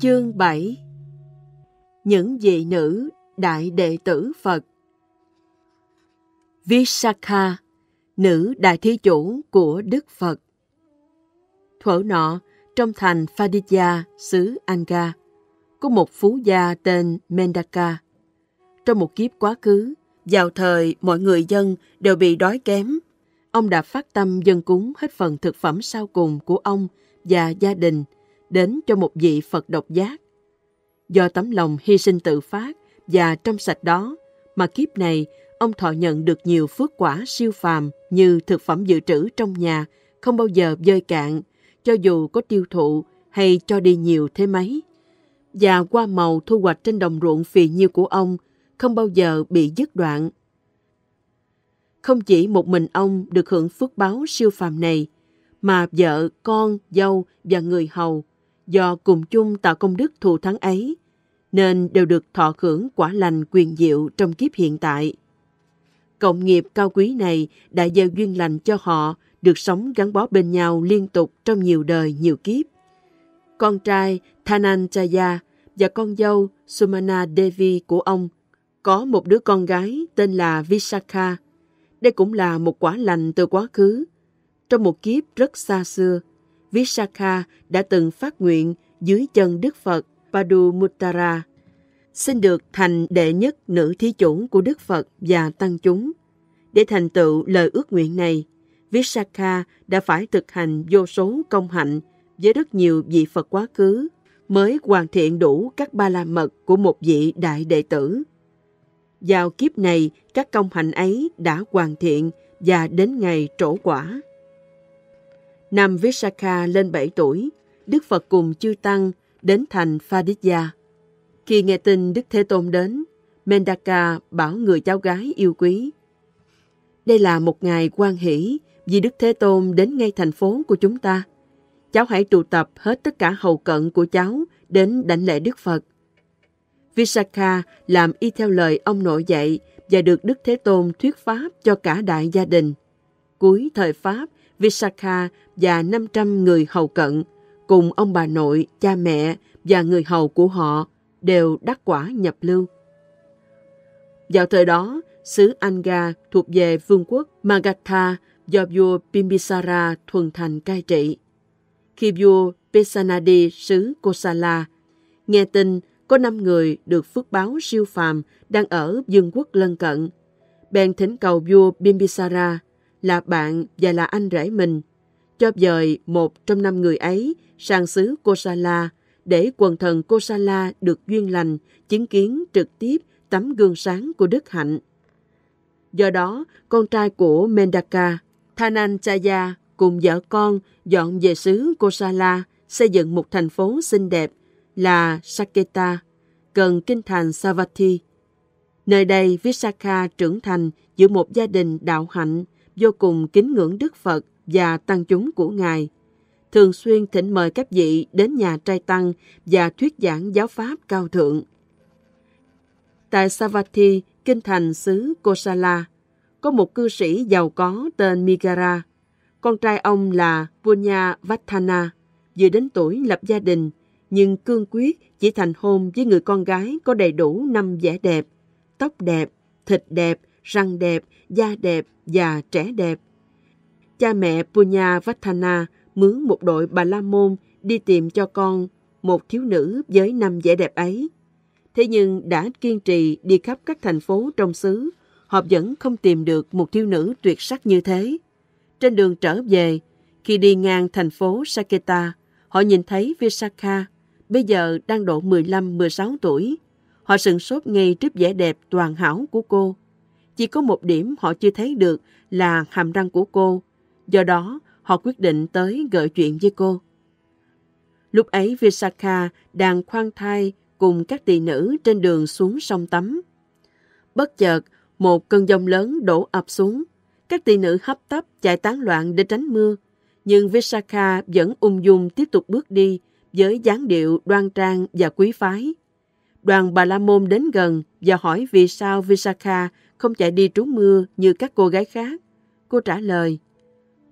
Chương 7 Những vị nữ đại đệ tử Phật Visakha, nữ đại thí chủ của Đức Phật Thuở nọ, trong thành Phadija, xứ Anga, có một phú gia tên Mendaka. Trong một kiếp quá khứ, vào thời mọi người dân đều bị đói kém, ông đã phát tâm dân cúng hết phần thực phẩm sau cùng của ông và gia đình – đến cho một vị Phật độc giác. Do tấm lòng hy sinh tự phát và trong sạch đó mà kiếp này ông thọ nhận được nhiều phước quả siêu phàm như thực phẩm dự trữ trong nhà không bao giờ vơi cạn, cho dù có tiêu thụ hay cho đi nhiều thế mấy. Và qua màu thu hoạch trên đồng ruộng phì nhiêu của ông không bao giờ bị dứt đoạn. Không chỉ một mình ông được hưởng phước báo siêu phàm này, mà vợ, con, dâu và người hầu do cùng chung tạo công đức thù thắng ấy, nên đều được thọ hưởng quả lành quyền diệu trong kiếp hiện tại. Cộng nghiệp cao quý này đã gieo duyên lành cho họ được sống gắn bó bên nhau liên tục trong nhiều đời nhiều kiếp. Con trai Thananchaya và con dâu Sumana Devi của ông có một đứa con gái tên là Visakha. Đây cũng là một quả lành từ quá khứ. Trong một kiếp rất xa xưa, Visakha đã từng phát nguyện dưới chân Đức Phật Padumuttara, xin được thành đệ nhất nữ thí chủ của Đức Phật và tăng chúng. Để thành tựu lời ước nguyện này, Visakha đã phải thực hành vô số công hạnh với rất nhiều vị Phật quá khứ mới hoàn thiện đủ các ba la mật của một vị đại đệ tử. Vào kiếp này, các công hạnh ấy đã hoàn thiện và đến ngày trổ quả. Nam Visakha lên 7 tuổi, Đức Phật cùng chư Tăng đến thành Phaditya. Khi nghe tin Đức Thế Tôn đến, Mendaka bảo người cháu gái yêu quý. Đây là một ngày quan hỷ vì Đức Thế Tôn đến ngay thành phố của chúng ta. Cháu hãy tụ tập hết tất cả hầu cận của cháu đến đảnh lễ Đức Phật. Visakha làm y theo lời ông nội dạy và được Đức Thế Tôn thuyết pháp cho cả đại gia đình. Cuối thời Pháp, Visakha và 500 người hầu cận, cùng ông bà nội, cha mẹ và người hầu của họ đều đắc quả nhập lưu. Vào thời đó, xứ Anga thuộc về vương quốc Magatha do vua Bimbisara thuần thành cai trị. Khi vua Pesanadi xứ Kosala nghe tin có năm người được phước báo siêu phàm đang ở vương quốc lân cận, bèn thỉnh cầu vua Bimbisara – là bạn và là anh rể mình, cho dời một trong năm người ấy sang xứ Kosala để quần thần Kosala được duyên lành, chứng kiến trực tiếp tấm gương sáng của Đức Hạnh. Do đó, con trai của Mendaka, Thananchaya cùng vợ con dọn về xứ Kosala xây dựng một thành phố xinh đẹp là Saketa, gần kinh thành Savatthi. Nơi đây Visakha trưởng thành giữa một gia đình đạo hạnh vô cùng kính ngưỡng Đức Phật và tăng chúng của Ngài. Thường xuyên thỉnh mời các vị đến nhà trai tăng và thuyết giảng giáo pháp cao thượng. Tại Savatthi, kinh thành xứ Kosala, có một cư sĩ giàu có tên Migara. Con trai ông là Punya Vatthana. vừa đến tuổi lập gia đình, nhưng cương quyết chỉ thành hôn với người con gái có đầy đủ năm vẻ đẹp, tóc đẹp, thịt đẹp răng đẹp, da đẹp và trẻ đẹp. Cha mẹ Punya Vatthana mướn một đội bà la môn đi tìm cho con một thiếu nữ với năm vẻ đẹp ấy. Thế nhưng đã kiên trì đi khắp các thành phố trong xứ, họ vẫn không tìm được một thiếu nữ tuyệt sắc như thế. Trên đường trở về, khi đi ngang thành phố Saketa, họ nhìn thấy Visakha, bây giờ đang độ 15-16 tuổi. Họ sừng sốt ngay trước vẻ đẹp toàn hảo của cô. Chỉ có một điểm họ chưa thấy được là hàm răng của cô, do đó họ quyết định tới gợi chuyện với cô. Lúc ấy Visakha đang khoan thai cùng các tỳ nữ trên đường xuống sông tắm. Bất chợt, một cơn giông lớn đổ ập xuống. Các tỳ nữ hấp tấp chạy tán loạn để tránh mưa, nhưng Visakha vẫn ung dung tiếp tục bước đi với dáng điệu đoan trang và quý phái. Đoàn Bà La Môn đến gần và hỏi vì sao Visakha không chạy đi trú mưa như các cô gái khác. Cô trả lời,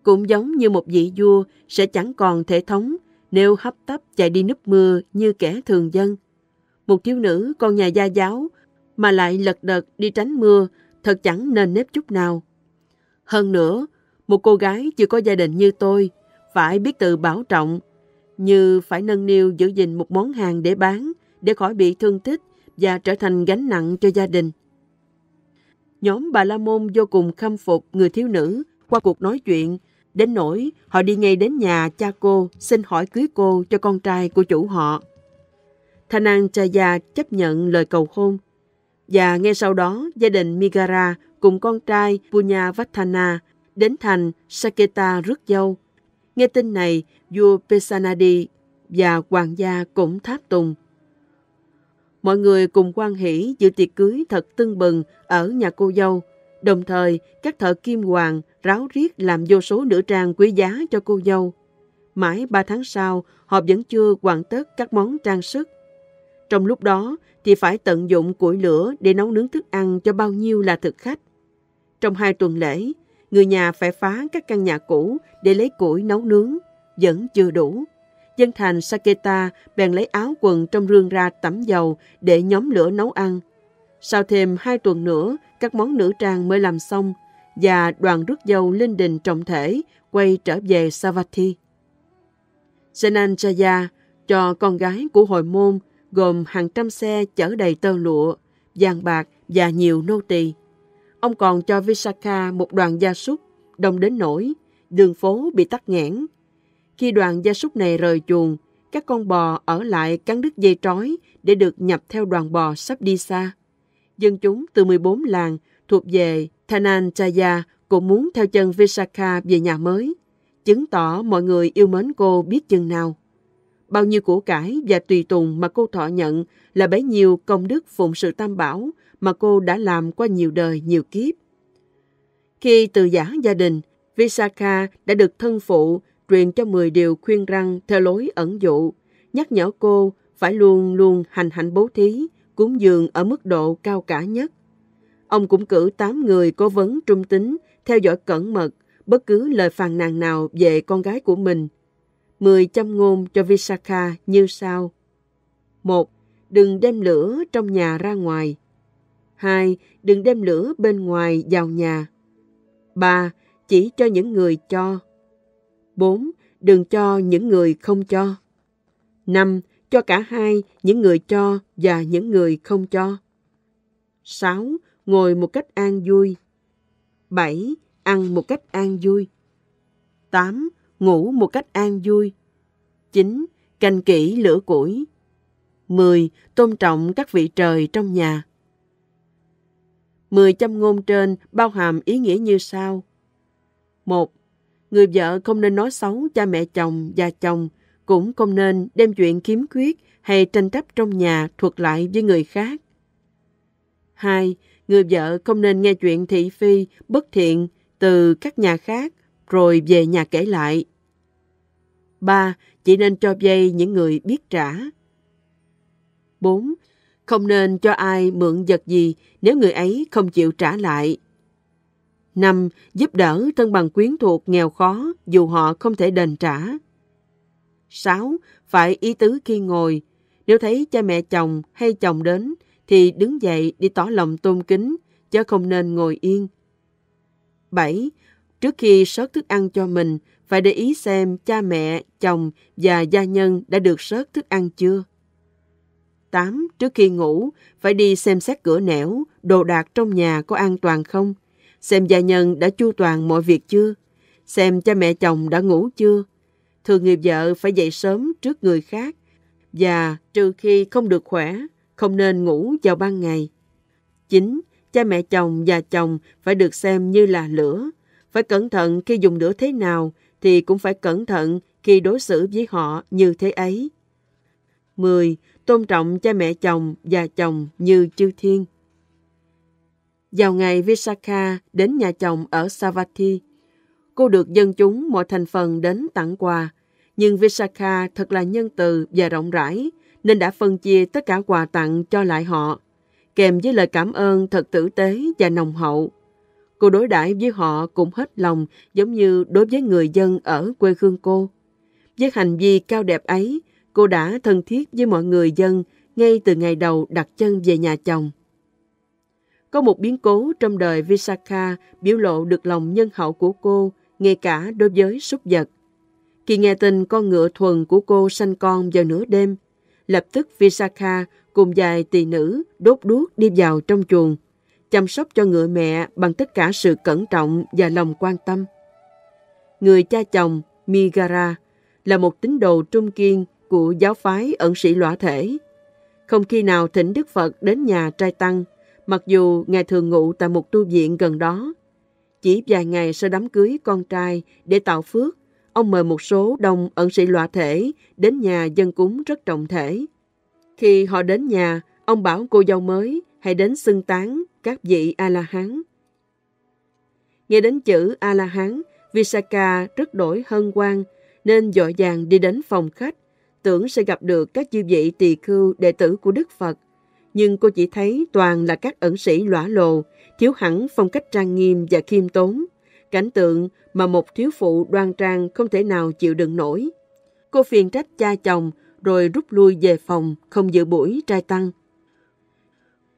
cũng giống như một vị vua sẽ chẳng còn thể thống nếu hấp tấp chạy đi núp mưa như kẻ thường dân. Một thiếu nữ con nhà gia giáo mà lại lật đật đi tránh mưa thật chẳng nên nếp chút nào. Hơn nữa, một cô gái chưa có gia đình như tôi phải biết tự bảo trọng như phải nâng niu giữ gìn một món hàng để bán để khỏi bị thương tích và trở thành gánh nặng cho gia đình. Nhóm bà La Môn vô cùng khâm phục người thiếu nữ qua cuộc nói chuyện, đến nỗi họ đi ngay đến nhà cha cô xin hỏi cưới cô cho con trai của chủ họ. Thanang Chaya chấp nhận lời cầu hôn và ngay sau đó gia đình Migara cùng con trai Punyavathana đến thành Saketa rước dâu. Nghe tin này, vua Pesanadi và hoàng gia cũng tháp tùng mọi người cùng quan hỷ dự tiệc cưới thật tưng bừng ở nhà cô dâu. Đồng thời, các thợ kim hoàng ráo riết làm vô số nữ trang quý giá cho cô dâu. Mãi ba tháng sau, họ vẫn chưa hoàn tất các món trang sức. Trong lúc đó, thì phải tận dụng củi lửa để nấu nướng thức ăn cho bao nhiêu là thực khách. Trong hai tuần lễ, người nhà phải phá các căn nhà cũ để lấy củi nấu nướng, vẫn chưa đủ dân thành Saketa bèn lấy áo quần trong rương ra tắm dầu để nhóm lửa nấu ăn. Sau thêm hai tuần nữa, các món nữ trang mới làm xong và đoàn rước dâu lên đình trọng thể quay trở về Savatthi. Senanjaya cho con gái của hội môn gồm hàng trăm xe chở đầy tơ lụa, vàng bạc và nhiều nô tỳ. Ông còn cho Visakha một đoàn gia súc, đông đến nỗi đường phố bị tắc nghẽn khi đoàn gia súc này rời chuồng, các con bò ở lại cắn đứt dây trói để được nhập theo đoàn bò sắp đi xa. Dân chúng từ 14 làng thuộc về Thananchaya cũng muốn theo chân Visakha về nhà mới, chứng tỏ mọi người yêu mến cô biết chừng nào. Bao nhiêu của cải và tùy tùng mà cô thọ nhận là bấy nhiêu công đức phụng sự tam bảo mà cô đã làm qua nhiều đời nhiều kiếp. Khi từ giả gia đình, Visakha đã được thân phụ truyền cho 10 điều khuyên răng theo lối ẩn dụ, nhắc nhở cô phải luôn luôn hành hạnh bố thí, cúng dường ở mức độ cao cả nhất. Ông cũng cử 8 người cố vấn trung tính, theo dõi cẩn mật, bất cứ lời phàn nàn nào về con gái của mình. 10 châm ngôn cho Visakha như sau. 1. Đừng đem lửa trong nhà ra ngoài. 2. Đừng đem lửa bên ngoài vào nhà. 3. Chỉ cho những người cho. 4. Đừng cho những người không cho. 5. Cho cả hai, những người cho và những người không cho. 6. Ngồi một cách an vui. 7. Ăn một cách an vui. 8. Ngủ một cách an vui. 9. Canh kỹ lửa củi. 10. Tôn trọng các vị trời trong nhà. 10 châm ngôn trên bao hàm ý nghĩa như sau. 1 người vợ không nên nói xấu cha mẹ chồng và chồng, cũng không nên đem chuyện kiếm quyết hay tranh chấp trong nhà thuật lại với người khác. 2. Người vợ không nên nghe chuyện thị phi, bất thiện từ các nhà khác rồi về nhà kể lại. 3. Chỉ nên cho dây những người biết trả. 4. Không nên cho ai mượn vật gì nếu người ấy không chịu trả lại năm, Giúp đỡ thân bằng quyến thuộc nghèo khó dù họ không thể đền trả. sáu Phải ý tứ khi ngồi. Nếu thấy cha mẹ chồng hay chồng đến thì đứng dậy đi tỏ lòng tôn kính chứ không nên ngồi yên. bảy Trước khi sớt thức ăn cho mình, phải để ý xem cha mẹ, chồng và gia nhân đã được sớt thức ăn chưa. 8. Trước khi ngủ, phải đi xem xét cửa nẻo, đồ đạc trong nhà có an toàn không? xem gia nhân đã chu toàn mọi việc chưa, xem cha mẹ chồng đã ngủ chưa. Thường nghiệp vợ phải dậy sớm trước người khác và trừ khi không được khỏe, không nên ngủ vào ban ngày. Chính cha mẹ chồng và chồng phải được xem như là lửa. Phải cẩn thận khi dùng lửa thế nào thì cũng phải cẩn thận khi đối xử với họ như thế ấy. 10. Tôn trọng cha mẹ chồng và chồng như chư thiên. Vào ngày Visakha đến nhà chồng ở Savatthi, cô được dân chúng mọi thành phần đến tặng quà. Nhưng Visakha thật là nhân từ và rộng rãi, nên đã phân chia tất cả quà tặng cho lại họ, kèm với lời cảm ơn thật tử tế và nồng hậu. Cô đối đãi với họ cũng hết lòng giống như đối với người dân ở quê hương cô. Với hành vi cao đẹp ấy, cô đã thân thiết với mọi người dân ngay từ ngày đầu đặt chân về nhà chồng. Có một biến cố trong đời Visakha biểu lộ được lòng nhân hậu của cô, ngay cả đối với súc vật. Khi nghe tin con ngựa thuần của cô sanh con vào nửa đêm, lập tức Visakha cùng vài tỳ nữ đốt đuốc đi vào trong chuồng, chăm sóc cho ngựa mẹ bằng tất cả sự cẩn trọng và lòng quan tâm. Người cha chồng Migara là một tín đồ trung kiên của giáo phái ẩn sĩ lõa thể. Không khi nào thỉnh Đức Phật đến nhà trai tăng Mặc dù Ngài thường ngụ tại một tu viện gần đó, chỉ vài ngày sau đám cưới con trai để tạo phước, ông mời một số đồng ẩn sĩ lọa thể đến nhà dân cúng rất trọng thể. Khi họ đến nhà, ông bảo cô dâu mới hãy đến xưng tán các vị A-la-hán. Nghe đến chữ A-la-hán, Visaka rất đổi hân hoan nên dội vàng đi đến phòng khách, tưởng sẽ gặp được các chư vị tỳ khưu đệ tử của Đức Phật nhưng cô chỉ thấy toàn là các ẩn sĩ lõa lồ, thiếu hẳn phong cách trang nghiêm và khiêm tốn, cảnh tượng mà một thiếu phụ đoan trang không thể nào chịu đựng nổi. Cô phiền trách cha chồng rồi rút lui về phòng không dự buổi trai tăng.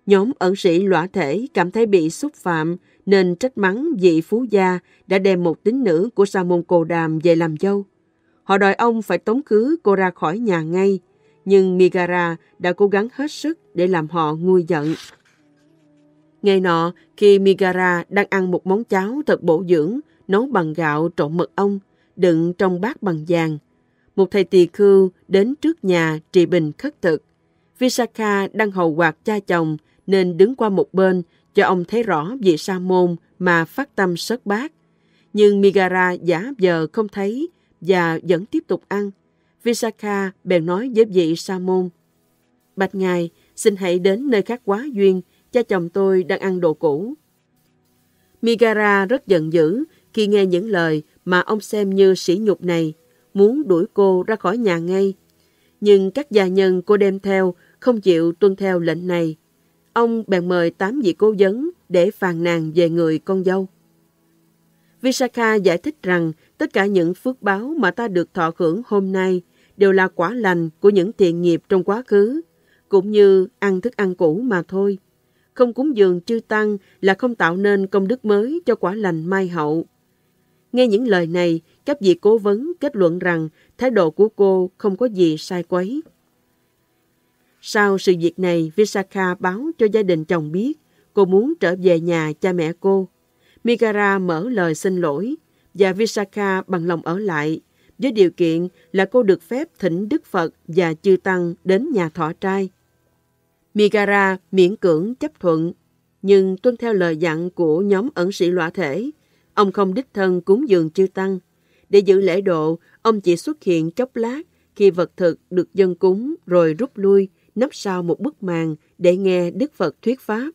Nhóm ẩn sĩ lõa thể cảm thấy bị xúc phạm nên trách mắng vị phú gia đã đem một tín nữ của Sa môn Cồ Đàm về làm dâu. Họ đòi ông phải tống khứ cô ra khỏi nhà ngay nhưng Migara đã cố gắng hết sức để làm họ nguôi giận. Ngày nọ, khi Migara đang ăn một món cháo thật bổ dưỡng, nấu bằng gạo trộn mật ong, đựng trong bát bằng vàng, một thầy tỳ khưu đến trước nhà trị bình khất thực. Visakha đang hầu quạt cha chồng nên đứng qua một bên cho ông thấy rõ vị sa môn mà phát tâm sớt bát. Nhưng Migara giả vờ không thấy và vẫn tiếp tục ăn. Visakha bèn nói với vị sa môn, Bạch Ngài, xin hãy đến nơi khác quá duyên, cha chồng tôi đang ăn đồ cũ. Migara rất giận dữ khi nghe những lời mà ông xem như sỉ nhục này, muốn đuổi cô ra khỏi nhà ngay. Nhưng các gia nhân cô đem theo không chịu tuân theo lệnh này. Ông bèn mời tám vị cố vấn để phàn nàn về người con dâu. Visakha giải thích rằng tất cả những phước báo mà ta được thọ hưởng hôm nay đều là quả lành của những thiện nghiệp trong quá khứ, cũng như ăn thức ăn cũ mà thôi. Không cúng dường chư tăng là không tạo nên công đức mới cho quả lành mai hậu. Nghe những lời này, các vị cố vấn kết luận rằng thái độ của cô không có gì sai quấy. Sau sự việc này, Visakha báo cho gia đình chồng biết cô muốn trở về nhà cha mẹ cô. Mikara mở lời xin lỗi và Visakha bằng lòng ở lại với điều kiện là cô được phép thỉnh Đức Phật và Chư Tăng đến nhà thọ trai. Migara miễn cưỡng chấp thuận, nhưng tuân theo lời dặn của nhóm ẩn sĩ lõa thể, ông không đích thân cúng dường Chư Tăng. Để giữ lễ độ, ông chỉ xuất hiện chốc lát khi vật thực được dân cúng rồi rút lui, nấp sau một bức màn để nghe Đức Phật thuyết pháp.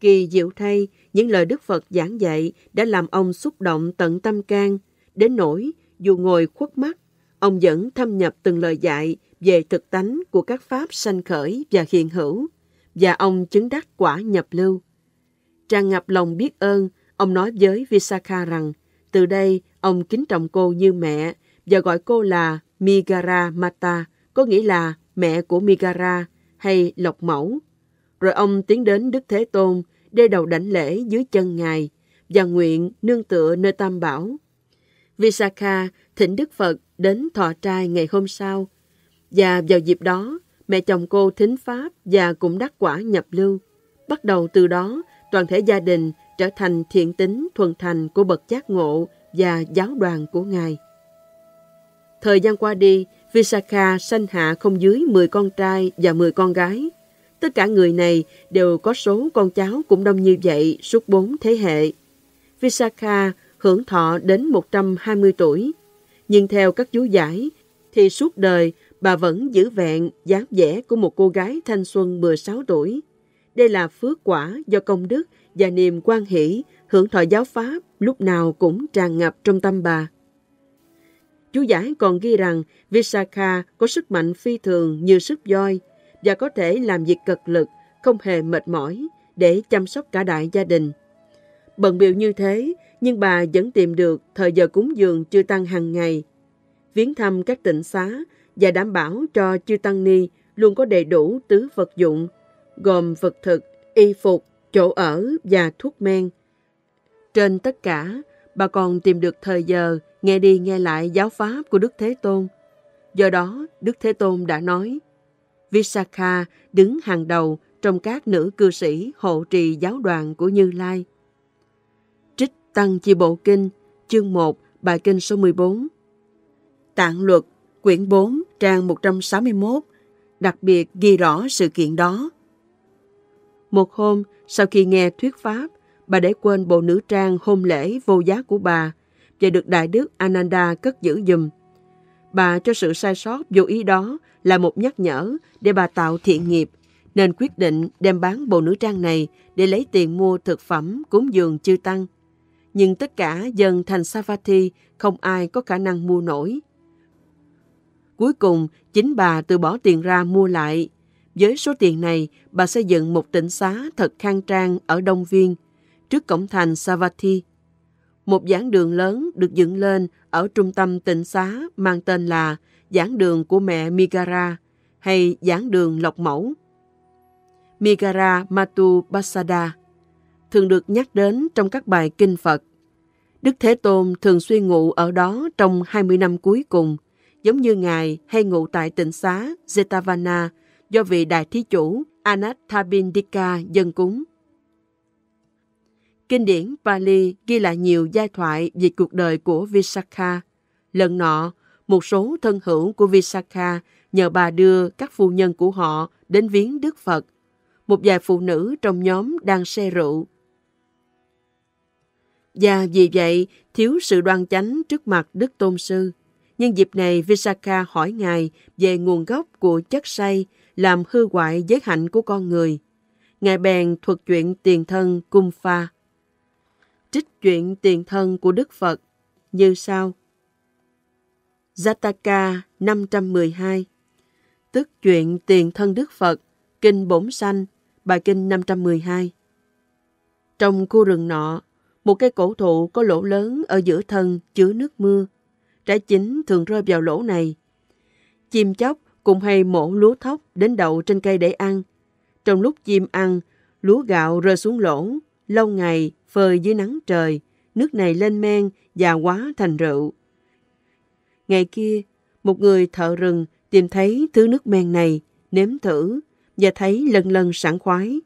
Kỳ diệu thay, những lời Đức Phật giảng dạy đã làm ông xúc động tận tâm can, Đến nỗi, dù ngồi khuất mắt, ông vẫn thâm nhập từng lời dạy về thực tánh của các pháp sanh khởi và hiện hữu, và ông chứng đắc quả nhập lưu. Tràn ngập lòng biết ơn, ông nói với Visakha rằng, từ đây ông kính trọng cô như mẹ và gọi cô là Migara Mata, có nghĩa là mẹ của Migara hay lộc mẫu. Rồi ông tiến đến Đức Thế Tôn, đê đầu đảnh lễ dưới chân Ngài và nguyện nương tựa nơi Tam Bảo. Visakha thỉnh Đức Phật đến thọ trai ngày hôm sau. Và vào dịp đó, mẹ chồng cô thính Pháp và cũng đắc quả nhập lưu. Bắt đầu từ đó, toàn thể gia đình trở thành thiện tính thuần thành của bậc giác ngộ và giáo đoàn của Ngài. Thời gian qua đi, Visakha sanh hạ không dưới 10 con trai và 10 con gái. Tất cả người này đều có số con cháu cũng đông như vậy suốt bốn thế hệ. Visakha hưởng thọ đến 120 tuổi. Nhưng theo các chú giải, thì suốt đời bà vẫn giữ vẹn dáng vẻ của một cô gái thanh xuân 16 tuổi. Đây là phước quả do công đức và niềm quan hỷ, hưởng thọ giáo pháp lúc nào cũng tràn ngập trong tâm bà. Chú giải còn ghi rằng Visakha có sức mạnh phi thường như sức voi và có thể làm việc cực lực, không hề mệt mỏi để chăm sóc cả đại gia đình. Bận biểu như thế nhưng bà vẫn tìm được thời giờ cúng dường chư tăng hàng ngày, viếng thăm các tịnh xá và đảm bảo cho chư tăng ni luôn có đầy đủ tứ vật dụng, gồm vật thực, y phục, chỗ ở và thuốc men. Trên tất cả, bà còn tìm được thời giờ nghe đi nghe lại giáo pháp của Đức Thế Tôn. Do đó, Đức Thế Tôn đã nói, Visakha đứng hàng đầu trong các nữ cư sĩ hộ trì giáo đoàn của Như Lai. Tăng chi bộ kinh, chương 1, bài kinh số 14. Tạng luật, quyển 4, trang 161, đặc biệt ghi rõ sự kiện đó. Một hôm, sau khi nghe thuyết pháp, bà để quên bộ nữ trang hôn lễ vô giá của bà và được Đại Đức Ananda cất giữ dùm. Bà cho sự sai sót vô ý đó là một nhắc nhở để bà tạo thiện nghiệp, nên quyết định đem bán bộ nữ trang này để lấy tiền mua thực phẩm cúng dường chư tăng – nhưng tất cả dân thành Savatthi không ai có khả năng mua nổi. Cuối cùng, chính bà từ bỏ tiền ra mua lại. Với số tiền này, bà xây dựng một tỉnh xá thật khang trang ở Đông Viên, trước cổng thành Savatthi. Một giảng đường lớn được dựng lên ở trung tâm tỉnh xá mang tên là giảng đường của mẹ Migara hay giảng đường Lộc Mẫu. Migara Matu Basada thường được nhắc đến trong các bài kinh Phật. Đức Thế Tôn thường suy ngụ ở đó trong 20 năm cuối cùng, giống như Ngài hay ngụ tại tỉnh xá Jetavana do vị đại thí chủ Anathabindika dân cúng. Kinh điển Pali ghi lại nhiều giai thoại về cuộc đời của Visakha. Lần nọ, một số thân hữu của Visakha nhờ bà đưa các phu nhân của họ đến viếng Đức Phật. Một vài phụ nữ trong nhóm đang xe rượu và vì vậy, thiếu sự đoan chánh trước mặt Đức Tôn Sư. Nhân dịp này, Visakha hỏi Ngài về nguồn gốc của chất say làm hư hoại giới hạnh của con người. Ngài bèn thuật chuyện tiền thân Cung Pha. Trích chuyện tiền thân của Đức Phật như sau. Jataka 512 Tức chuyện tiền thân Đức Phật, Kinh Bổn Sanh, bài Kinh 512 Trong khu rừng nọ, một cây cổ thụ có lỗ lớn ở giữa thân chứa nước mưa. Trái chính thường rơi vào lỗ này. Chim chóc cũng hay mổ lúa thóc đến đậu trên cây để ăn. Trong lúc chim ăn, lúa gạo rơi xuống lỗ, lâu ngày phơi dưới nắng trời, nước này lên men và quá thành rượu. Ngày kia, một người thợ rừng tìm thấy thứ nước men này, nếm thử và thấy lần lần sảng khoái.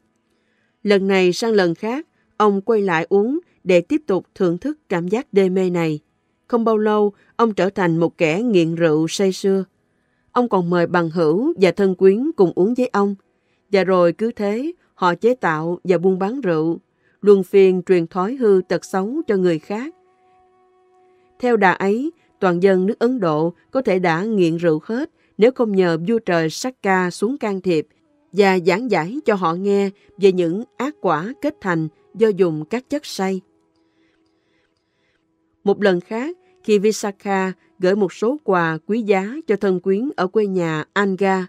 Lần này sang lần khác, ông quay lại uống để tiếp tục thưởng thức cảm giác đê mê này. Không bao lâu, ông trở thành một kẻ nghiện rượu say sưa. Ông còn mời bằng hữu và thân quyến cùng uống với ông. Và rồi cứ thế, họ chế tạo và buôn bán rượu, luân phiên truyền thói hư tật xấu cho người khác. Theo đà ấy, toàn dân nước Ấn Độ có thể đã nghiện rượu hết nếu không nhờ vua trời Sakka xuống can thiệp và giảng giải cho họ nghe về những ác quả kết thành do dùng các chất say. Một lần khác, khi Visakha gửi một số quà quý giá cho thân quyến ở quê nhà Anga,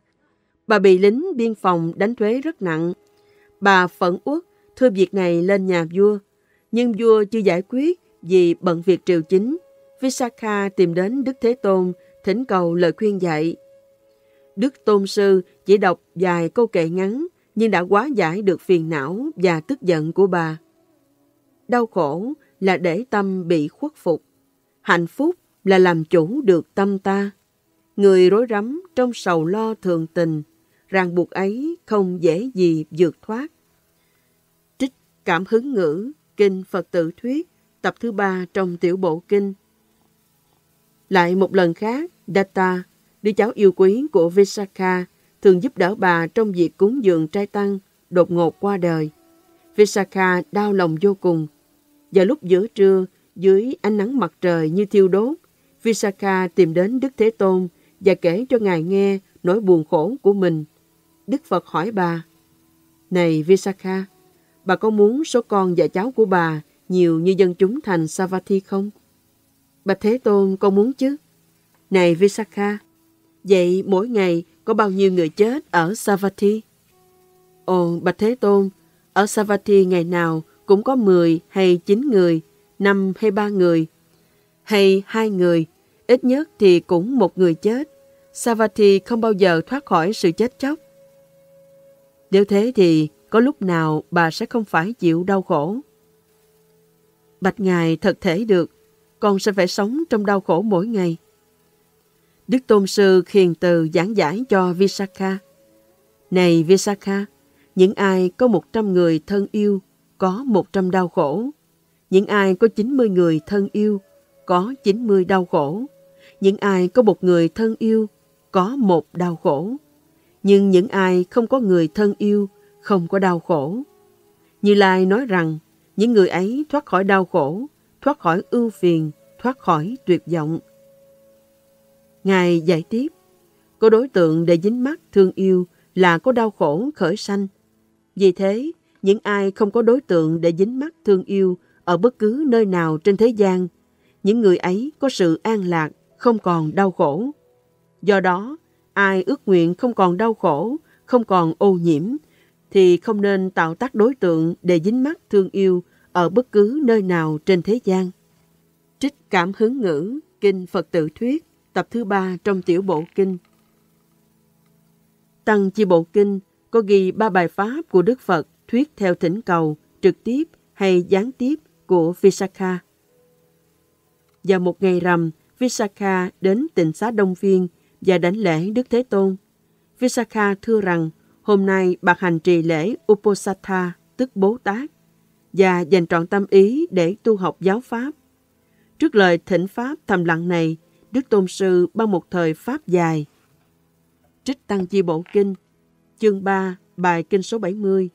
bà bị lính biên phòng đánh thuế rất nặng. Bà phẫn uất thưa việc này lên nhà vua, nhưng vua chưa giải quyết vì bận việc triều chính. Visakha tìm đến Đức Thế Tôn thỉnh cầu lời khuyên dạy. Đức Tôn Sư chỉ đọc vài câu kệ ngắn nhưng đã quá giải được phiền não và tức giận của bà. Đau khổ là để tâm bị khuất phục. Hạnh phúc là làm chủ được tâm ta. Người rối rắm trong sầu lo thường tình, ràng buộc ấy không dễ gì vượt thoát. Trích Cảm hứng ngữ, Kinh Phật tự thuyết, tập thứ ba trong tiểu bộ Kinh. Lại một lần khác, Data, đứa cháu yêu quý của Visakha, thường giúp đỡ bà trong việc cúng dường trai tăng, đột ngột qua đời. Visakha đau lòng vô cùng, vào lúc giữa trưa, dưới ánh nắng mặt trời như thiêu đốt, Visakha tìm đến Đức Thế Tôn và kể cho Ngài nghe nỗi buồn khổ của mình. Đức Phật hỏi bà, Này Visakha, bà có muốn số con và cháu của bà nhiều như dân chúng thành Savatthi không? Bạch Thế Tôn con muốn chứ? Này Visakha, vậy mỗi ngày có bao nhiêu người chết ở Savatthi? Ồ, Bạch Thế Tôn, ở Savatthi ngày nào cũng có 10 hay 9 người, 5 hay 3 người, hay 2 người, ít nhất thì cũng một người chết. Savatthi không bao giờ thoát khỏi sự chết chóc. Nếu thế thì có lúc nào bà sẽ không phải chịu đau khổ. Bạch Ngài thật thể được, con sẽ phải sống trong đau khổ mỗi ngày. Đức Tôn Sư khiền từ giảng giải cho Visakha. Này Visakha, những ai có 100 người thân yêu có 100 đau khổ. Những ai có 90 người thân yêu, có 90 đau khổ. Những ai có một người thân yêu, có một đau khổ. Nhưng những ai không có người thân yêu, không có đau khổ. Như Lai nói rằng, những người ấy thoát khỏi đau khổ, thoát khỏi ưu phiền, thoát khỏi tuyệt vọng. Ngài giải tiếp, có đối tượng để dính mắt thương yêu là có đau khổ khởi sanh. Vì thế, những ai không có đối tượng để dính mắt thương yêu ở bất cứ nơi nào trên thế gian, những người ấy có sự an lạc, không còn đau khổ. Do đó, ai ước nguyện không còn đau khổ, không còn ô nhiễm, thì không nên tạo tác đối tượng để dính mắt thương yêu ở bất cứ nơi nào trên thế gian. Trích Cảm Hứng Ngữ, Kinh Phật Tự Thuyết, tập thứ ba trong tiểu bộ kinh. Tăng Chi Bộ Kinh có ghi ba bài pháp của Đức Phật thuyết theo thỉnh cầu, trực tiếp hay gián tiếp của Visakha. Vào một ngày rằm, Visakha đến tỉnh xá Đông Viên và đánh lễ Đức Thế Tôn. Visakha thưa rằng hôm nay bạc hành trì lễ Uposatha, tức Bố Tát, và dành trọn tâm ý để tu học giáo Pháp. Trước lời thỉnh Pháp thầm lặng này, Đức Tôn Sư ban một thời Pháp dài. Trích Tăng Chi Bộ Kinh, chương 3, bài kinh số 70,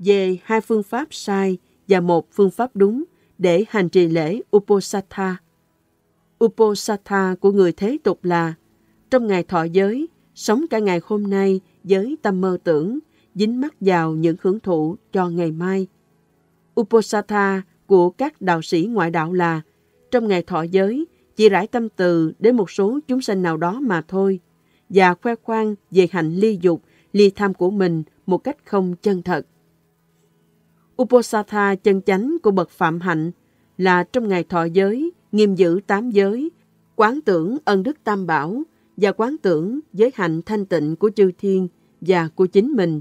về hai phương pháp sai và một phương pháp đúng để hành trì lễ Uposatha. Uposatha của người thế tục là trong ngày thọ giới, sống cả ngày hôm nay với tâm mơ tưởng, dính mắt vào những hưởng thụ cho ngày mai. Uposatha của các đạo sĩ ngoại đạo là trong ngày thọ giới chỉ rải tâm từ đến một số chúng sinh nào đó mà thôi và khoe khoang về hành ly dục, ly tham của mình một cách không chân thật. Uposatha chân chánh của bậc phạm hạnh là trong ngày thọ giới, nghiêm giữ tám giới, quán tưởng ân đức tam bảo và quán tưởng giới hạnh thanh tịnh của chư thiên và của chính mình.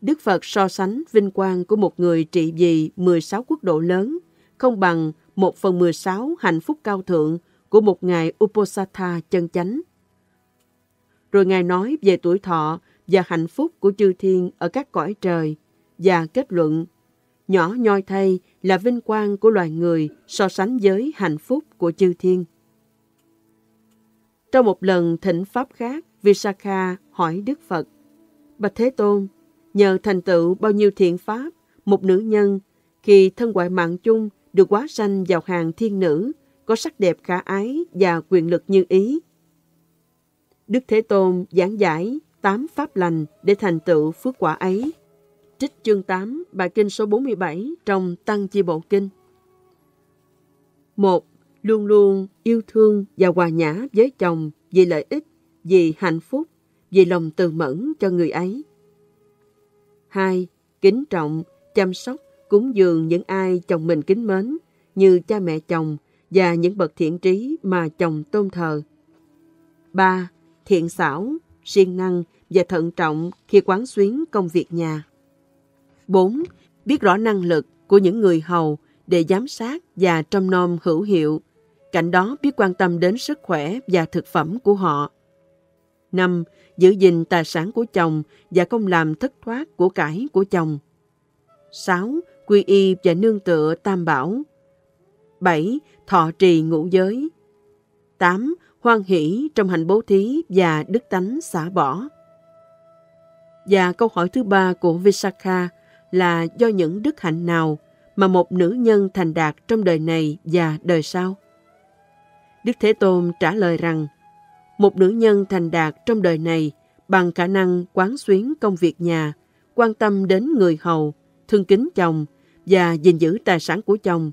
Đức Phật so sánh vinh quang của một người trị vì 16 quốc độ lớn không bằng một phần 16 hạnh phúc cao thượng của một ngài Uposatha chân chánh. Rồi ngài nói về tuổi thọ và hạnh phúc của chư thiên ở các cõi trời và kết luận nhỏ nhoi thay là vinh quang của loài người so sánh với hạnh phúc của chư thiên. Trong một lần thỉnh Pháp khác, Visakha hỏi Đức Phật, Bạch Thế Tôn, nhờ thành tựu bao nhiêu thiện Pháp, một nữ nhân, khi thân ngoại mạng chung được quá sanh vào hàng thiên nữ, có sắc đẹp khả ái và quyền lực như ý. Đức Thế Tôn giảng giải tám pháp lành để thành tựu phước quả ấy trích chương 8, bài kinh số 47 trong Tăng Chi Bộ Kinh. 1. Luôn luôn yêu thương và hòa nhã với chồng vì lợi ích, vì hạnh phúc, vì lòng từ mẫn cho người ấy. 2. Kính trọng, chăm sóc, cúng dường những ai chồng mình kính mến, như cha mẹ chồng và những bậc thiện trí mà chồng tôn thờ. 3. Thiện xảo, siêng năng và thận trọng khi quán xuyến công việc nhà. 4. Biết rõ năng lực của những người hầu để giám sát và trông nom hữu hiệu. Cạnh đó biết quan tâm đến sức khỏe và thực phẩm của họ. 5. Giữ gìn tài sản của chồng và không làm thất thoát của cải của chồng. 6. Quy y và nương tựa tam bảo. 7. Thọ trì ngũ giới. 8. Hoan hỷ trong hành bố thí và đức tánh xả bỏ. Và câu hỏi thứ ba của Visakha là do những đức hạnh nào mà một nữ nhân thành đạt trong đời này và đời sau? Đức Thế Tôn trả lời rằng, một nữ nhân thành đạt trong đời này bằng khả năng quán xuyến công việc nhà, quan tâm đến người hầu, thương kính chồng và gìn giữ tài sản của chồng.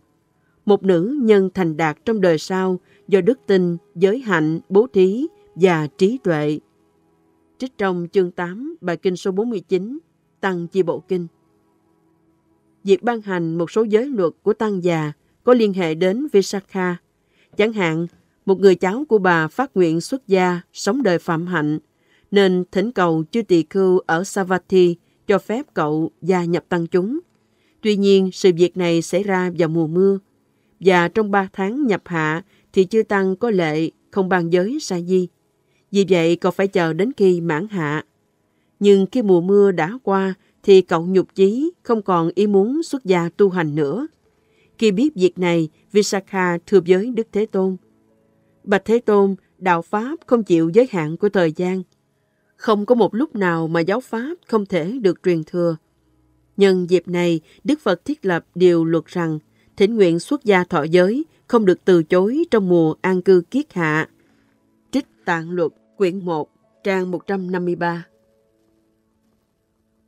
Một nữ nhân thành đạt trong đời sau do đức tin, giới hạnh, bố thí và trí tuệ. Trích trong chương 8 bài kinh số 49, Tăng Chi Bộ Kinh việc ban hành một số giới luật của tăng già có liên hệ đến Visakha. Chẳng hạn, một người cháu của bà phát nguyện xuất gia, sống đời phạm hạnh, nên thỉnh cầu chư tỳ khưu ở Savatthi cho phép cậu gia nhập tăng chúng. Tuy nhiên, sự việc này xảy ra vào mùa mưa, và trong ba tháng nhập hạ thì chư tăng có lệ không ban giới sa di. Vì vậy, cậu phải chờ đến khi mãn hạ. Nhưng khi mùa mưa đã qua thì cậu nhục chí không còn ý muốn xuất gia tu hành nữa. Khi biết việc này, Visakha thừa giới Đức Thế Tôn. Bạch Thế Tôn, đạo Pháp không chịu giới hạn của thời gian. Không có một lúc nào mà giáo Pháp không thể được truyền thừa. Nhân dịp này, Đức Phật thiết lập điều luật rằng thỉnh nguyện xuất gia thọ giới không được từ chối trong mùa an cư kiết hạ. Trích Tạng Luật, quyển 1, trang 153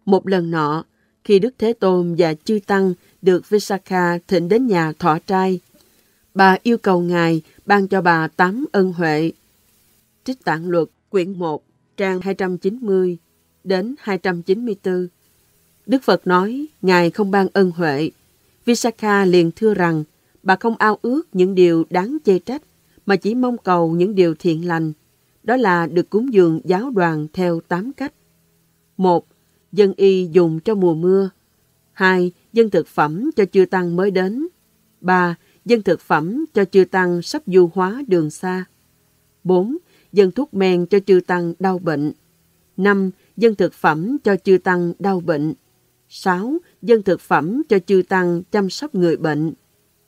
một lần nọ, khi Đức Thế Tôn và Chư Tăng được Visakha thỉnh đến nhà thọ trai, bà yêu cầu Ngài ban cho bà tám ân huệ. Trích tạng luật quyển 1, trang 290 đến 294. Đức Phật nói Ngài không ban ân huệ. Visakha liền thưa rằng bà không ao ước những điều đáng chê trách mà chỉ mong cầu những điều thiện lành. Đó là được cúng dường giáo đoàn theo tám cách. một dân y dùng cho mùa mưa. 2. Dân thực phẩm cho chư tăng mới đến. 3. Dân thực phẩm cho chư tăng sắp du hóa đường xa. 4. Dân thuốc men cho chư tăng đau bệnh. 5. Dân thực phẩm cho chư tăng đau bệnh. 6. Dân thực phẩm cho chư tăng chăm sóc người bệnh.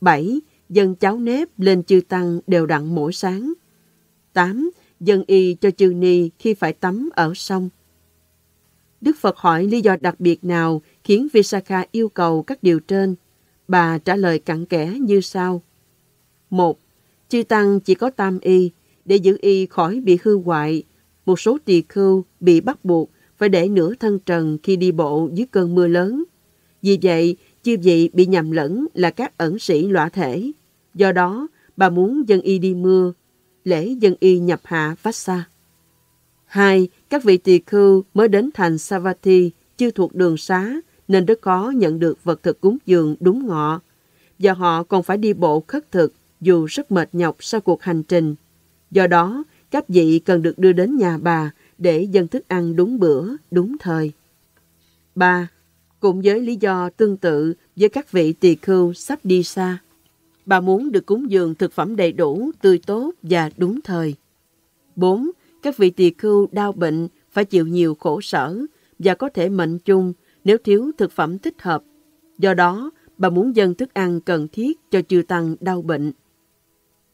7. Dân cháo nếp lên chư tăng đều đặn mỗi sáng. 8. Dân y cho chư ni khi phải tắm ở sông. Đức Phật hỏi lý do đặc biệt nào khiến Visakha yêu cầu các điều trên. Bà trả lời cặn kẽ như sau. một Chư Tăng chỉ có tam y, để giữ y khỏi bị hư hoại. Một số tỳ khưu bị bắt buộc phải để nửa thân trần khi đi bộ dưới cơn mưa lớn. Vì vậy, chư vị bị nhầm lẫn là các ẩn sĩ lõa thể. Do đó, bà muốn dân y đi mưa, lễ dân y nhập hạ phát xa hai Các vị tỳ khưu mới đến thành Savatthi chưa thuộc đường xá nên rất khó nhận được vật thực cúng dường đúng ngọ và họ còn phải đi bộ khất thực dù rất mệt nhọc sau cuộc hành trình. Do đó, các vị cần được đưa đến nhà bà để dân thức ăn đúng bữa, đúng thời. ba Cũng với lý do tương tự với các vị tỳ khưu sắp đi xa, bà muốn được cúng dường thực phẩm đầy đủ, tươi tốt và đúng thời. 4. Các vị tỳ khưu đau bệnh phải chịu nhiều khổ sở và có thể mệnh chung nếu thiếu thực phẩm thích hợp. Do đó, bà muốn dâng thức ăn cần thiết cho chư tăng đau bệnh.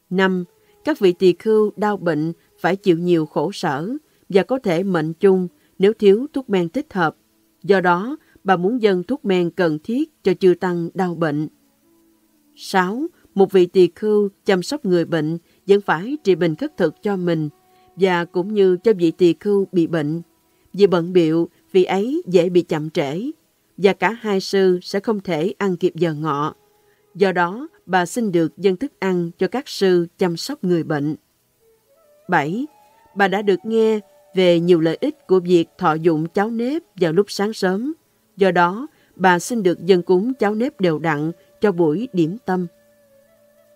5. Các vị tỳ khưu đau bệnh phải chịu nhiều khổ sở và có thể mệnh chung nếu thiếu thuốc men thích hợp. Do đó, bà muốn dâng thuốc men cần thiết cho chư tăng đau bệnh. 6. Một vị tỳ khưu chăm sóc người bệnh vẫn phải trị bệnh khất thực cho mình và cũng như cho vị tỳ khưu bị bệnh. Vì bận biệu, vì ấy dễ bị chậm trễ và cả hai sư sẽ không thể ăn kịp giờ ngọ. Do đó, bà xin được dân thức ăn cho các sư chăm sóc người bệnh. 7. Bà đã được nghe về nhiều lợi ích của việc thọ dụng cháo nếp vào lúc sáng sớm. Do đó, bà xin được dân cúng cháo nếp đều đặn cho buổi điểm tâm.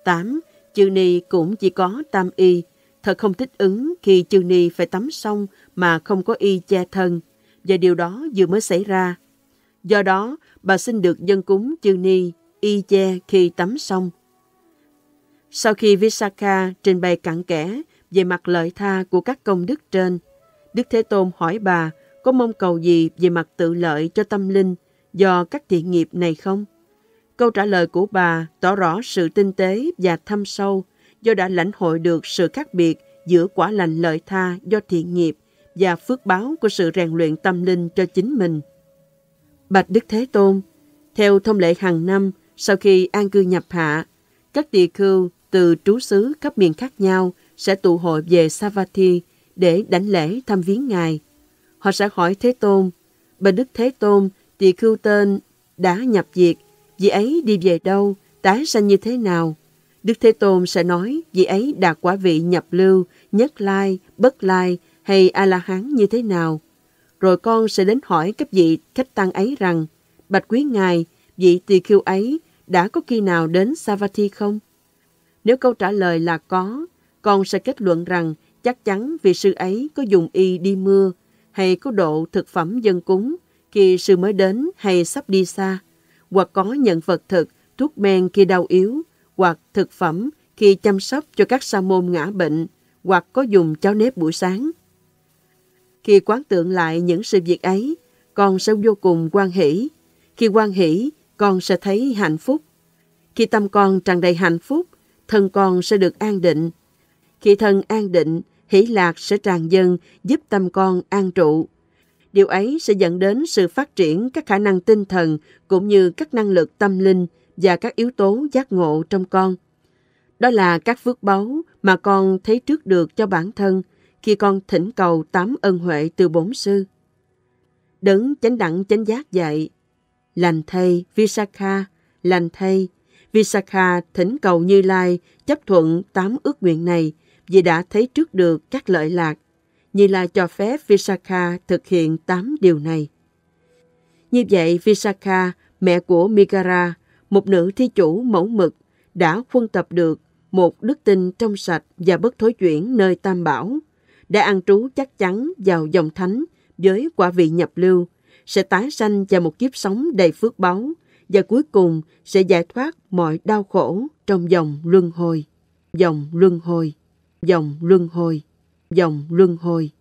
8. Chư ni cũng chỉ có tam y, Thật không thích ứng khi Chư Ni phải tắm xong mà không có y che thân, và điều đó vừa mới xảy ra. Do đó, bà xin được dân cúng Chư Ni y che khi tắm xong. Sau khi Visakha trình bày cặn kẽ về mặt lợi tha của các công đức trên, Đức Thế Tôn hỏi bà có mong cầu gì về mặt tự lợi cho tâm linh do các thiện nghiệp này không? Câu trả lời của bà tỏ rõ sự tinh tế và thâm sâu do đã lãnh hội được sự khác biệt giữa quả lành lợi tha do thiện nghiệp và phước báo của sự rèn luyện tâm linh cho chính mình. Bạch Đức Thế Tôn, theo thông lệ hàng năm, sau khi an cư nhập hạ, các tỳ khưu từ trú xứ khắp miền khác nhau sẽ tụ hội về Savatthi để đánh lễ thăm viếng Ngài. Họ sẽ hỏi Thế Tôn, Bạch Đức Thế Tôn, tỳ khưu tên đã nhập diệt, vị ấy đi về đâu, tái sanh như thế nào? Đức Thế Tôn sẽ nói vị ấy đạt quả vị nhập lưu, nhất lai, bất lai hay A-la-hán như thế nào. Rồi con sẽ đến hỏi các vị khách tăng ấy rằng, Bạch quý ngài, vị tỳ khưu ấy đã có khi nào đến Savatthi không? Nếu câu trả lời là có, con sẽ kết luận rằng chắc chắn vì sư ấy có dùng y đi mưa hay có độ thực phẩm dân cúng khi sư mới đến hay sắp đi xa, hoặc có nhận vật thực, thuốc men khi đau yếu, hoặc thực phẩm khi chăm sóc cho các sa môn ngã bệnh hoặc có dùng cháo nếp buổi sáng. Khi quán tưởng lại những sự việc ấy, con sẽ vô cùng quan hỷ. Khi quan hỷ, con sẽ thấy hạnh phúc. Khi tâm con tràn đầy hạnh phúc, thân con sẽ được an định. Khi thân an định, hỷ lạc sẽ tràn dân giúp tâm con an trụ. Điều ấy sẽ dẫn đến sự phát triển các khả năng tinh thần cũng như các năng lực tâm linh, và các yếu tố giác ngộ trong con. Đó là các phước báu mà con thấy trước được cho bản thân khi con thỉnh cầu tám ân huệ từ bổn sư. Đấng chánh đẳng chánh giác dạy, lành thay Visakha, lành thay Visakha thỉnh cầu Như Lai chấp thuận tám ước nguyện này vì đã thấy trước được các lợi lạc. Như Lai cho phép Visakha thực hiện tám điều này. Như vậy, Visakha, mẹ của Migara, một nữ thi chủ mẫu mực đã quân tập được một đức tin trong sạch và bất thối chuyển nơi Tam Bảo, đã an trú chắc chắn vào dòng thánh với quả vị nhập lưu, sẽ tái sanh vào một kiếp sống đầy phước báu và cuối cùng sẽ giải thoát mọi đau khổ trong dòng luân hồi, dòng luân hồi, dòng luân hồi, dòng luân hồi.